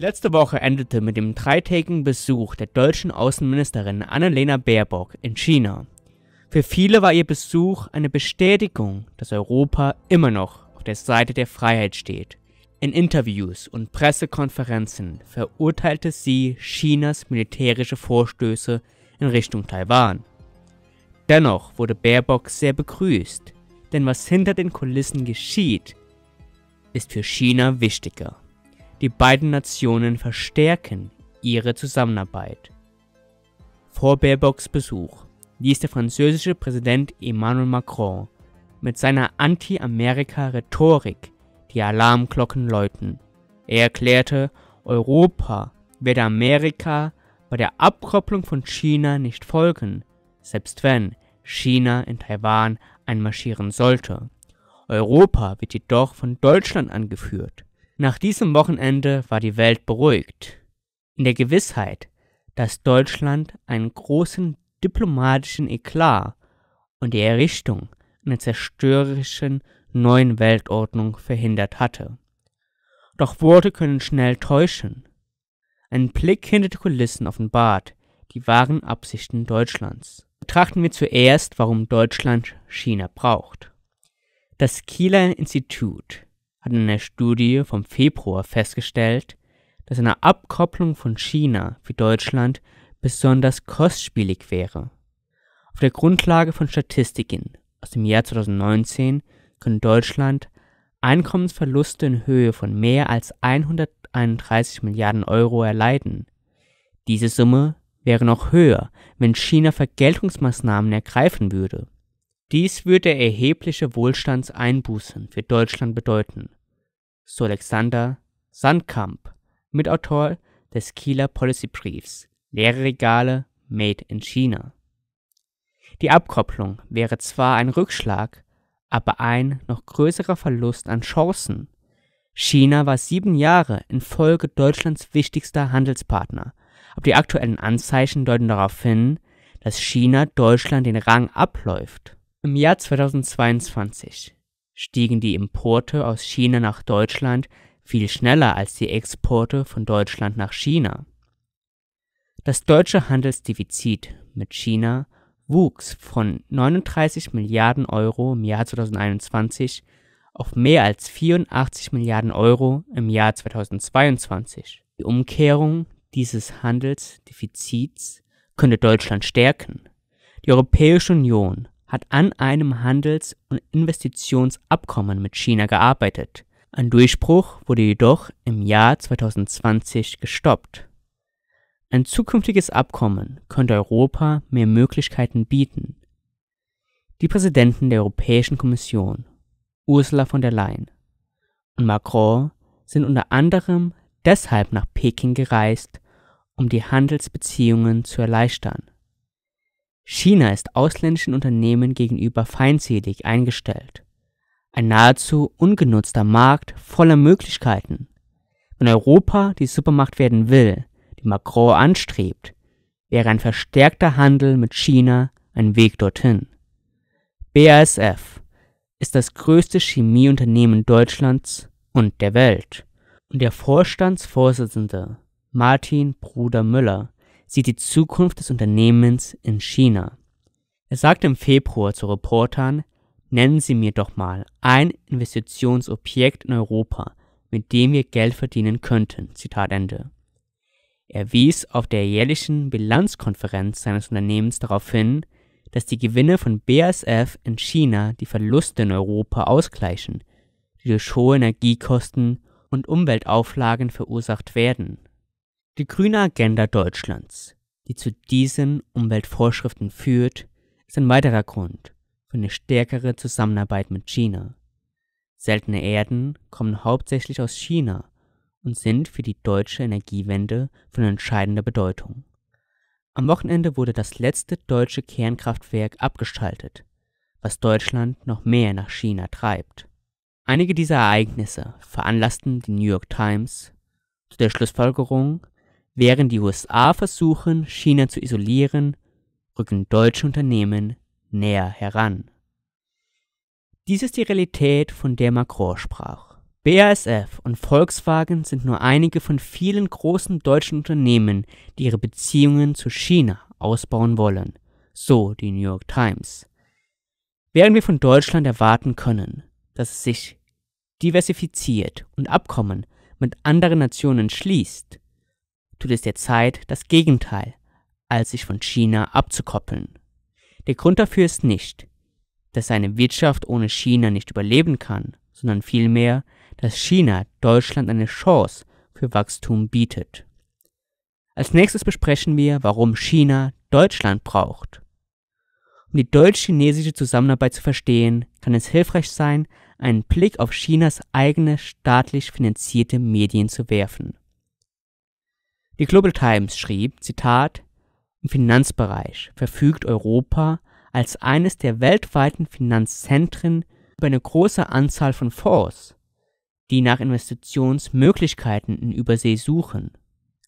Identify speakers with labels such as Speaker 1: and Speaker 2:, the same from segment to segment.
Speaker 1: Die letzte Woche endete mit dem dreitägigen Besuch der deutschen Außenministerin Annalena Baerbock in China. Für viele war ihr Besuch eine Bestätigung, dass Europa immer noch auf der Seite der Freiheit steht. In Interviews und Pressekonferenzen verurteilte sie Chinas militärische Vorstöße in Richtung Taiwan. Dennoch wurde Baerbock sehr begrüßt, denn was hinter den Kulissen geschieht, ist für China wichtiger. Die beiden Nationen verstärken ihre Zusammenarbeit. Vor Baerbocks Besuch ließ der französische Präsident Emmanuel Macron mit seiner Anti-Amerika-Rhetorik die Alarmglocken läuten. Er erklärte, Europa werde Amerika bei der Abkopplung von China nicht folgen, selbst wenn China in Taiwan einmarschieren sollte. Europa wird jedoch von Deutschland angeführt. Nach diesem Wochenende war die Welt beruhigt. In der Gewissheit, dass Deutschland einen großen diplomatischen Eklat und die Errichtung einer zerstörerischen neuen Weltordnung verhindert hatte. Doch Worte können schnell täuschen. Ein Blick hinter die Kulissen offenbart die wahren Absichten Deutschlands. Betrachten wir zuerst, warum Deutschland China braucht. Das Kieler Institut hat in eine Studie vom Februar festgestellt, dass eine Abkopplung von China für Deutschland besonders kostspielig wäre. Auf der Grundlage von Statistiken aus dem Jahr 2019 können Deutschland Einkommensverluste in Höhe von mehr als 131 Milliarden Euro erleiden. Diese Summe wäre noch höher, wenn China Vergeltungsmaßnahmen ergreifen würde. Dies würde erhebliche Wohlstandseinbußen für Deutschland bedeuten, so Alexander Sandkamp, Mitautor des Kieler Policy Policybriefs Lehrregale Made in China. Die Abkopplung wäre zwar ein Rückschlag, aber ein noch größerer Verlust an Chancen. China war sieben Jahre in Folge Deutschlands wichtigster Handelspartner, aber die aktuellen Anzeichen deuten darauf hin, dass China Deutschland den Rang abläuft. Im Jahr 2022 stiegen die Importe aus China nach Deutschland viel schneller als die Exporte von Deutschland nach China. Das deutsche Handelsdefizit mit China wuchs von 39 Milliarden Euro im Jahr 2021 auf mehr als 84 Milliarden Euro im Jahr 2022. Die Umkehrung dieses Handelsdefizits könnte Deutschland stärken. Die Europäische Union hat an einem Handels- und Investitionsabkommen mit China gearbeitet. Ein Durchbruch wurde jedoch im Jahr 2020 gestoppt. Ein zukünftiges Abkommen könnte Europa mehr Möglichkeiten bieten. Die Präsidenten der Europäischen Kommission, Ursula von der Leyen und Macron, sind unter anderem deshalb nach Peking gereist, um die Handelsbeziehungen zu erleichtern. China ist ausländischen Unternehmen gegenüber feindselig eingestellt. Ein nahezu ungenutzter Markt voller Möglichkeiten. Wenn Europa die Supermacht werden will, die Macron anstrebt, wäre ein verstärkter Handel mit China ein Weg dorthin. BASF ist das größte Chemieunternehmen Deutschlands und der Welt. Und der Vorstandsvorsitzende Martin Bruder Müller sieht die Zukunft des Unternehmens in China. Er sagte im Februar zu Reportern, nennen Sie mir doch mal ein Investitionsobjekt in Europa, mit dem wir Geld verdienen könnten. Zitat Ende. Er wies auf der jährlichen Bilanzkonferenz seines Unternehmens darauf hin, dass die Gewinne von BASF in China die Verluste in Europa ausgleichen, die durch hohe Energiekosten und Umweltauflagen verursacht werden. Die grüne Agenda Deutschlands, die zu diesen Umweltvorschriften führt, ist ein weiterer Grund für eine stärkere Zusammenarbeit mit China. Seltene Erden kommen hauptsächlich aus China und sind für die deutsche Energiewende von entscheidender Bedeutung. Am Wochenende wurde das letzte deutsche Kernkraftwerk abgeschaltet, was Deutschland noch mehr nach China treibt. Einige dieser Ereignisse veranlassten die New York Times zu der Schlussfolgerung, Während die USA versuchen, China zu isolieren, rücken deutsche Unternehmen näher heran. Dies ist die Realität, von der Macron sprach. BASF und Volkswagen sind nur einige von vielen großen deutschen Unternehmen, die ihre Beziehungen zu China ausbauen wollen, so die New York Times. Während wir von Deutschland erwarten können, dass es sich diversifiziert und Abkommen mit anderen Nationen schließt, tut es derzeit das Gegenteil, als sich von China abzukoppeln. Der Grund dafür ist nicht, dass eine Wirtschaft ohne China nicht überleben kann, sondern vielmehr, dass China Deutschland eine Chance für Wachstum bietet. Als nächstes besprechen wir, warum China Deutschland braucht. Um die deutsch-chinesische Zusammenarbeit zu verstehen, kann es hilfreich sein, einen Blick auf Chinas eigene staatlich finanzierte Medien zu werfen. Die Global Times schrieb, Zitat, im Finanzbereich verfügt Europa als eines der weltweiten Finanzzentren über eine große Anzahl von Fonds, die nach Investitionsmöglichkeiten in Übersee suchen.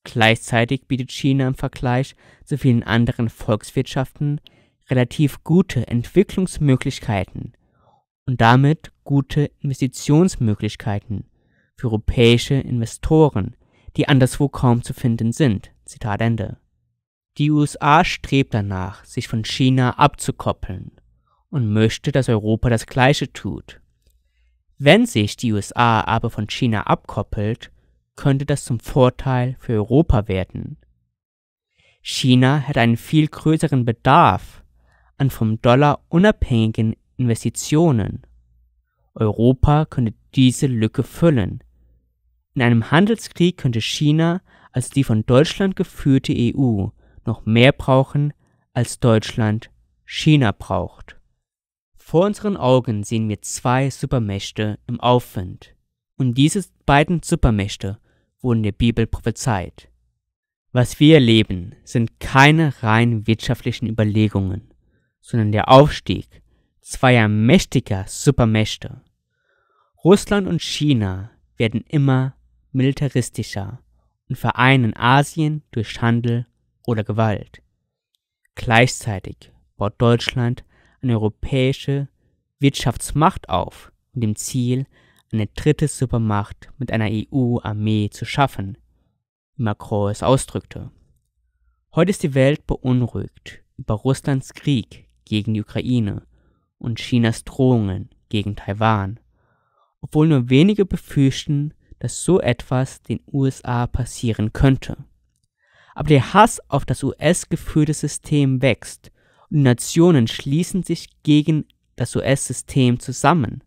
Speaker 1: Gleichzeitig bietet China im Vergleich zu vielen anderen Volkswirtschaften relativ gute Entwicklungsmöglichkeiten und damit gute Investitionsmöglichkeiten für europäische Investoren die anderswo kaum zu finden sind. Zitat Ende. Die USA strebt danach, sich von China abzukoppeln und möchte, dass Europa das Gleiche tut. Wenn sich die USA aber von China abkoppelt, könnte das zum Vorteil für Europa werden. China hätte einen viel größeren Bedarf an vom Dollar unabhängigen Investitionen. Europa könnte diese Lücke füllen, in einem Handelskrieg könnte China als die von Deutschland geführte EU noch mehr brauchen, als Deutschland China braucht. Vor unseren Augen sehen wir zwei Supermächte im Aufwind. Und diese beiden Supermächte wurden der Bibel prophezeit. Was wir erleben, sind keine rein wirtschaftlichen Überlegungen, sondern der Aufstieg zweier mächtiger Supermächte. Russland und China werden immer militaristischer und vereinen Asien durch Handel oder Gewalt. Gleichzeitig baut Deutschland eine europäische Wirtschaftsmacht auf mit dem Ziel, eine dritte Supermacht mit einer EU-Armee zu schaffen, wie Macron es ausdrückte. Heute ist die Welt beunruhigt über Russlands Krieg gegen die Ukraine und Chinas Drohungen gegen Taiwan, obwohl nur wenige befürchten, dass so etwas den USA passieren könnte. Aber der Hass auf das US-geführte System wächst und Nationen schließen sich gegen das US-System zusammen.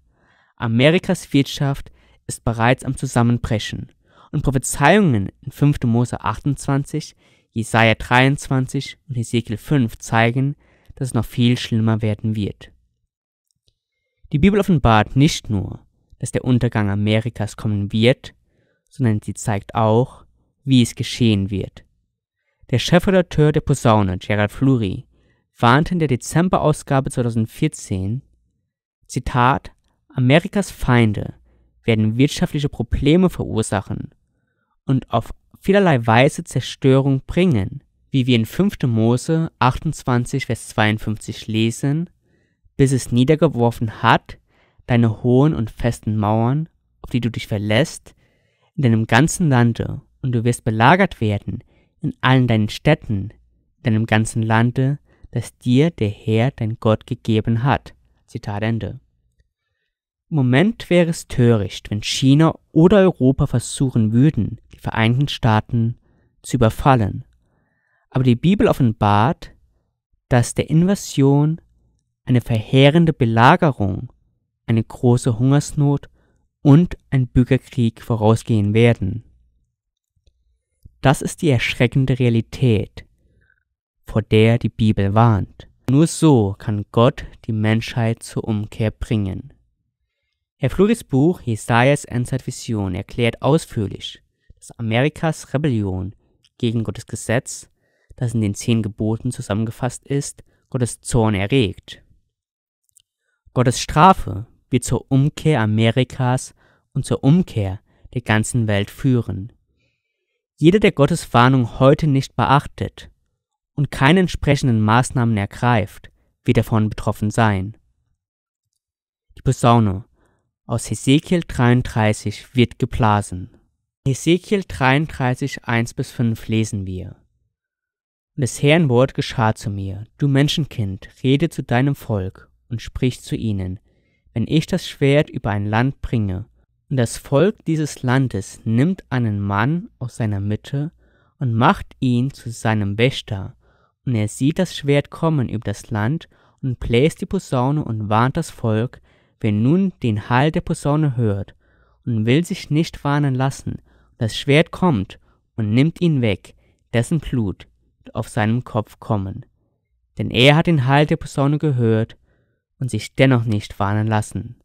Speaker 1: Amerikas Wirtschaft ist bereits am Zusammenbrechen und Prophezeiungen in 5. Mose 28, Jesaja 23 und Ezekiel 5 zeigen, dass es noch viel schlimmer werden wird. Die Bibel offenbart nicht nur, dass der Untergang Amerikas kommen wird, sondern sie zeigt auch, wie es geschehen wird. Der Chefredakteur der Posaune, Gerald Flury, warnte in der Dezemberausgabe 2014, Zitat, Amerikas Feinde werden wirtschaftliche Probleme verursachen und auf vielerlei Weise Zerstörung bringen, wie wir in 5. Mose 28, Vers 52 lesen, bis es niedergeworfen hat deine hohen und festen Mauern, auf die du dich verlässt, in deinem ganzen Lande, und du wirst belagert werden in allen deinen Städten, in deinem ganzen Lande, das dir der Herr, dein Gott, gegeben hat. Zitat Ende. Im Moment wäre es töricht, wenn China oder Europa versuchen würden, die Vereinigten Staaten zu überfallen. Aber die Bibel offenbart, dass der Invasion eine verheerende Belagerung eine große Hungersnot und ein Bürgerkrieg vorausgehen werden. Das ist die erschreckende Realität, vor der die Bibel warnt. Nur so kann Gott die Menschheit zur Umkehr bringen. Herr Fluris Buch Jesajas Endzeitvision erklärt ausführlich, dass Amerikas Rebellion gegen Gottes Gesetz, das in den zehn Geboten zusammengefasst ist, Gottes Zorn erregt. Gottes Strafe wird zur Umkehr Amerikas und zur Umkehr der ganzen Welt führen. Jeder, der Gottes Warnung heute nicht beachtet und keine entsprechenden Maßnahmen ergreift, wird davon betroffen sein. Die Posaune aus Hesekiel 33 wird geblasen. Hesekiel 33, 1 bis 5 lesen wir. Und des Herrn Wort geschah zu mir, du Menschenkind, rede zu deinem Volk und sprich zu ihnen, wenn ich das Schwert über ein Land bringe, und das Volk dieses Landes nimmt einen Mann aus seiner Mitte und macht ihn zu seinem Wächter, und er sieht das Schwert kommen über das Land und bläst die Posaune und warnt das Volk, wer nun den Hall der Posaune hört und will sich nicht warnen lassen, und das Schwert kommt und nimmt ihn weg, dessen Blut auf seinem Kopf kommen. Denn er hat den Hall der Posaune gehört und sich dennoch nicht warnen lassen,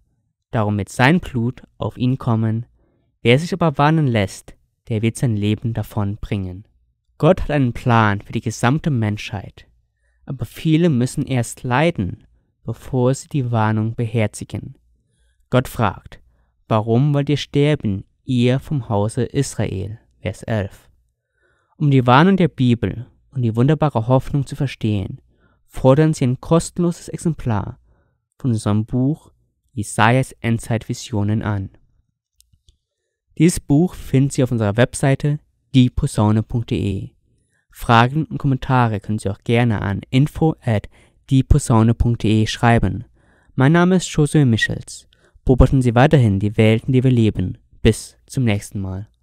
Speaker 1: darum mit sein Blut auf ihn kommen. Wer sich aber warnen lässt, der wird sein Leben davon bringen. Gott hat einen Plan für die gesamte Menschheit, aber viele müssen erst leiden, bevor sie die Warnung beherzigen. Gott fragt, warum wollt ihr sterben, ihr vom Hause Israel? Vers 11. Um die Warnung der Bibel und die wunderbare Hoffnung zu verstehen, fordern sie ein kostenloses Exemplar von unserem Buch Jesajas Endzeitvisionen an. Dieses Buch finden Sie auf unserer Webseite dieposaune.de. Fragen und Kommentare können Sie auch gerne an info at dieposaune.de schreiben. Mein Name ist Josue Michels. Beobachten Sie weiterhin die Welten, die wir leben. Bis zum nächsten Mal.